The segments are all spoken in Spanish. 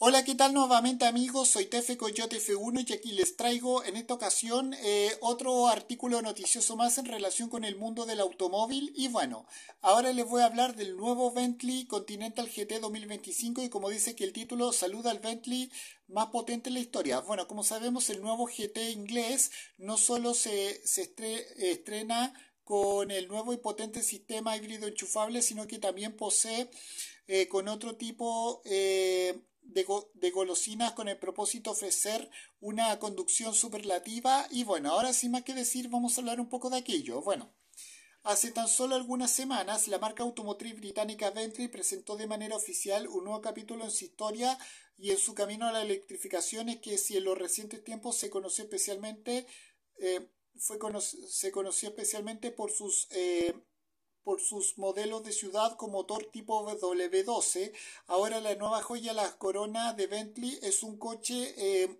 Hola, ¿qué tal nuevamente amigos? Soy Tefe Coyote F1 y aquí les traigo en esta ocasión eh, otro artículo noticioso más en relación con el mundo del automóvil y bueno, ahora les voy a hablar del nuevo Bentley Continental GT 2025 y como dice que el título saluda al Bentley más potente en la historia. Bueno, como sabemos el nuevo GT inglés no solo se, estrena con el nuevo y potente sistema híbrido enchufable, sino que también posee eh, con otro tipo... Eh, de, golosinas con el propósito de ofrecer una conducción superlativa. Y bueno, ahora sin más que decir, vamos a hablar un poco de aquello. Bueno, hace tan solo algunas semanas, la marca automotriz británica Bentley presentó de manera oficial un nuevo capítulo en su historia y en su camino a la electrificación, es que si en los recientes tiempos se conoció especialmente, eh, fue se conoció especialmente por sus. Eh, por sus modelos de ciudad con motor tipo W12. Ahora la nueva joya, la Corona de Bentley, es un coche, eh,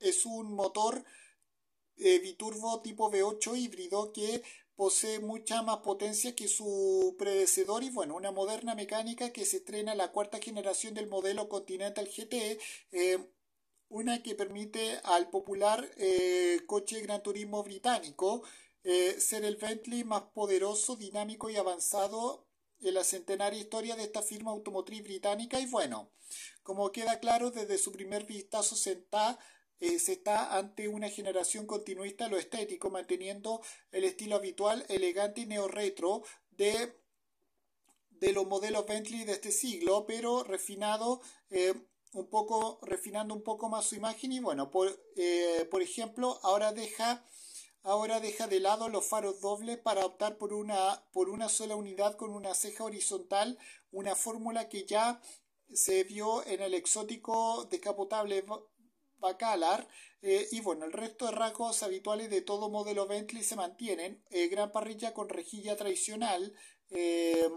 es un motor eh, biturbo tipo V8 híbrido que posee mucha más potencia que su predecesor y bueno, una moderna mecánica que se estrena la cuarta generación del modelo Continental GT. Eh, una que permite al popular coche Gran Turismo británico eh, ser el Bentley más poderoso, dinámico y avanzado en la centenaria historia de esta firma automotriz británica y bueno, como queda claro desde su primer vistazo se está, eh, se está ante una generación continuista lo estético, manteniendo el estilo habitual, elegante y neorretro de, de los modelos Bentley de este siglo, pero refinado. Eh, un poco refinando un poco más su imagen y bueno por ejemplo ahora deja Ahora deja de lado los faros dobles para optar por una, por una sola unidad con una ceja horizontal, una fórmula que ya se vio en el exótico descapotable Bacalar eh, y bueno, el resto de rasgos habituales de todo modelo Bentley se mantienen. Eh, gran parrilla con rejilla tradicional, eh,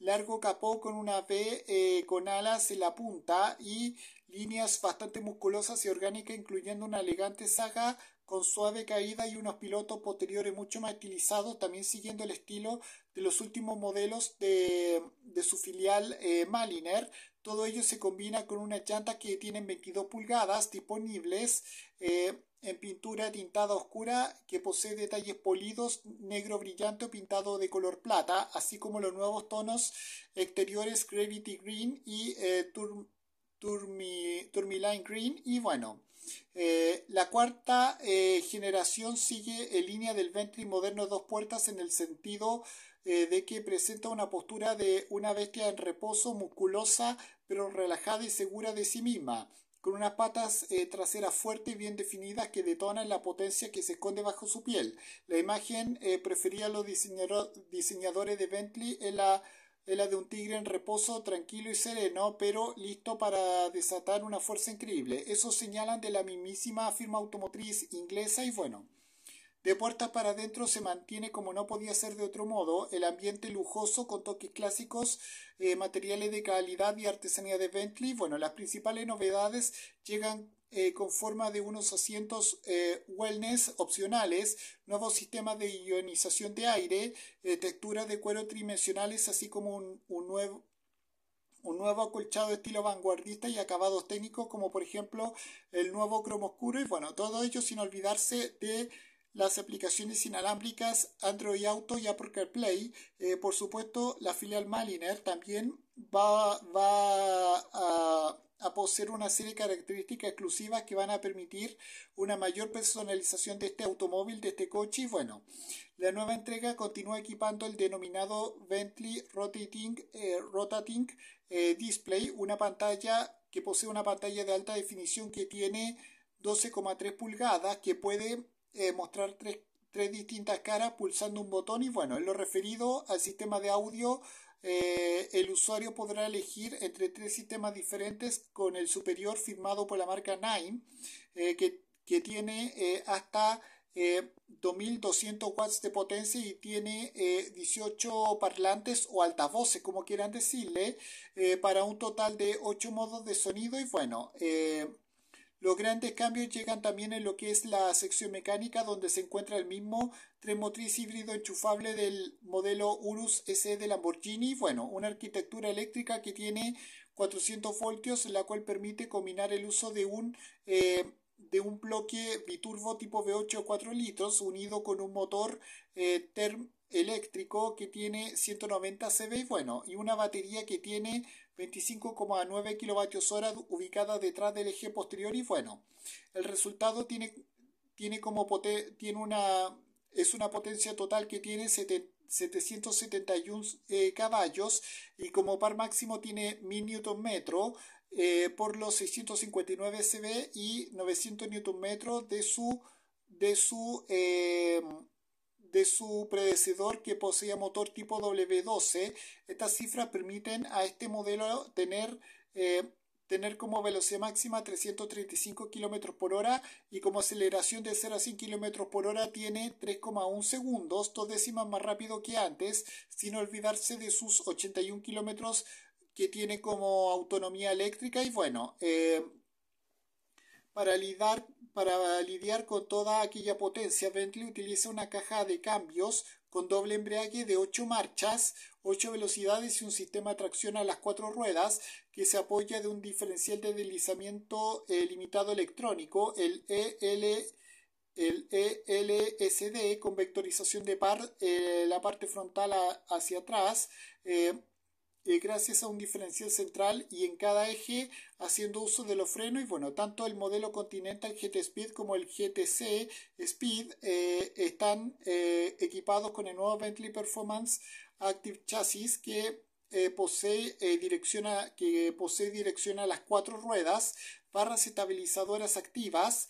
largo capó con una V con alas en la punta y líneas bastante musculosas y orgánicas incluyendo una elegante saga con suave caída y unos pilotos posteriores mucho más estilizados, también siguiendo el estilo de los últimos modelos de, su filial eh, Maliner. Todo ello se combina con una llanta que tienen 22 pulgadas disponibles eh, en pintura tintada oscura que posee detalles polidos, negro brillante o pintado de color plata, así como los nuevos tonos exteriores Gravity Green y eh, Turmi, Green y bueno, eh, la cuarta eh, generación sigue en línea del Bentley moderno dos puertas en el sentido eh, de que presenta una postura de una bestia en reposo, musculosa, pero relajada y segura de sí misma con unas patas traseras fuertes y bien definidas que detonan la potencia que se esconde bajo su piel. La imagen preferida prefería los diseñadores de Bentley en la es la de un tigre en reposo tranquilo y sereno, pero listo para desatar una fuerza increíble. Eso señalan de la mismísima firma automotriz inglesa y bueno. De puertas para adentro se mantiene, como no podía ser de otro modo, el ambiente lujoso con toques clásicos, eh, materiales de calidad y artesanía de Bentley. Bueno, las principales novedades llegan eh, con forma de unos asientos eh, wellness opcionales, nuevos sistema de ionización de aire, texturas de cuero tridimensionales, así como un, nuevo un nuevo acolchado estilo vanguardista y acabados técnicos como por ejemplo el nuevo cromo oscuro y bueno, todo ello sin olvidarse de las aplicaciones inalámbricas Android Auto y Apple CarPlay eh, por supuesto, la filial Maliner también va, va a, poseer una serie de características exclusivas que van a permitir una mayor personalización de este automóvil, de este coche. Y bueno, la nueva entrega continúa equipando el denominado Bentley Rotating, eh, Rotating eh, Display, una pantalla que posee una pantalla de alta definición que tiene 12,3 pulgadas que puede eh, mostrar tres, tres, distintas caras pulsando un botón y bueno, en lo referido al sistema de audio, eh, el usuario podrá elegir entre tres sistemas diferentes con el superior firmado por la marca Nine, eh, que, tiene hasta 2200 watts de potencia y tiene 18 parlantes o altavoces, como quieran decirle, para un total de 8 modos de sonido y bueno. Los grandes cambios llegan también en lo que es la sección mecánica, donde se encuentra el mismo tren motriz híbrido enchufable del modelo Urus SE de Lamborghini. Bueno, una arquitectura eléctrica que tiene 400 voltios, la cual permite combinar el uso de un eh, de un bloque biturbo tipo V8 4 litros unido con un motor eh, eléctrico que tiene 190 CV y bueno, y una batería que tiene 25,9 kWh ubicada detrás del eje posterior y bueno, el resultado tiene, tiene como tiene una, es una potencia total que tiene 771 eh, caballos y como par máximo tiene 1000 Nm eh, por los 659 SB y 900 Nm de su, de, su, em, de su predecesor que poseía motor tipo W12. Estas cifras permiten a este modelo tener em, tener como velocidad máxima 335 km por hora y como aceleración de 0 a 100 km por hora tiene 3,1 segundos, dos décimas más rápido que antes, sin olvidarse de sus 81 km que tiene como autonomía eléctrica y bueno, eh, para, para lidiar con toda aquella potencia, Bentley utiliza una caja de cambios con doble embrague de 8 marchas, 8 velocidades y un sistema de tracción a las cuatro ruedas que se apoya de un diferencial de deslizamiento eh, limitado electrónico, el e EL el ELSD con vectorización de par, eh, la parte frontal hacia atrás, eh, gracias a un diferencial central y en cada eje haciendo uso de los frenos y bueno, tanto el modelo Continental GT Speed como el GTC Speed eh, están eh, equipados con el nuevo Bentley Performance Active Chassis que posee que posee dirección a las cuatro ruedas, barras estabilizadoras activas,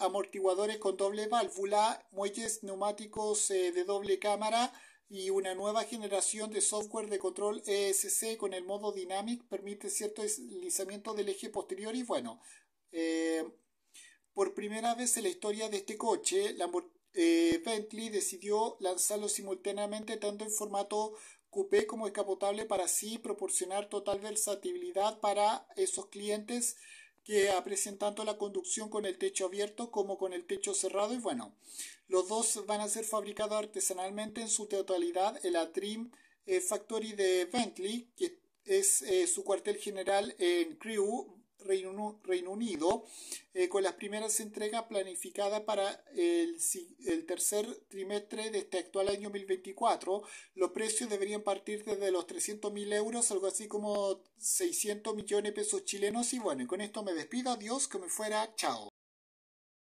amortiguadores con doble válvula, muelles neumáticos de doble cámara, y una nueva generación de software de control ESC con el modo Dynamic permite cierto deslizamiento del eje posterior y bueno, eh, por primera vez en la historia de este coche, eh, Bentley decidió lanzarlo simultáneamente tanto en formato coupé como escapotable para así proporcionar total versatilidad para esos clientes que tanto la conducción con el techo abierto como con el techo cerrado y bueno, los dos van a ser fabricados artesanalmente en su totalidad en la Trim eh, Factory de Bentley, que es eh, su cuartel general en Crewe, Reino, Unido, eh, con las primeras entregas planificadas para el, tercer trimestre de este actual año 2024. Los precios deberían partir desde los 300.000 euros, algo así como 600 millones de pesos chilenos. Y bueno, con esto me despido. Adiós, que me fuera. Chao.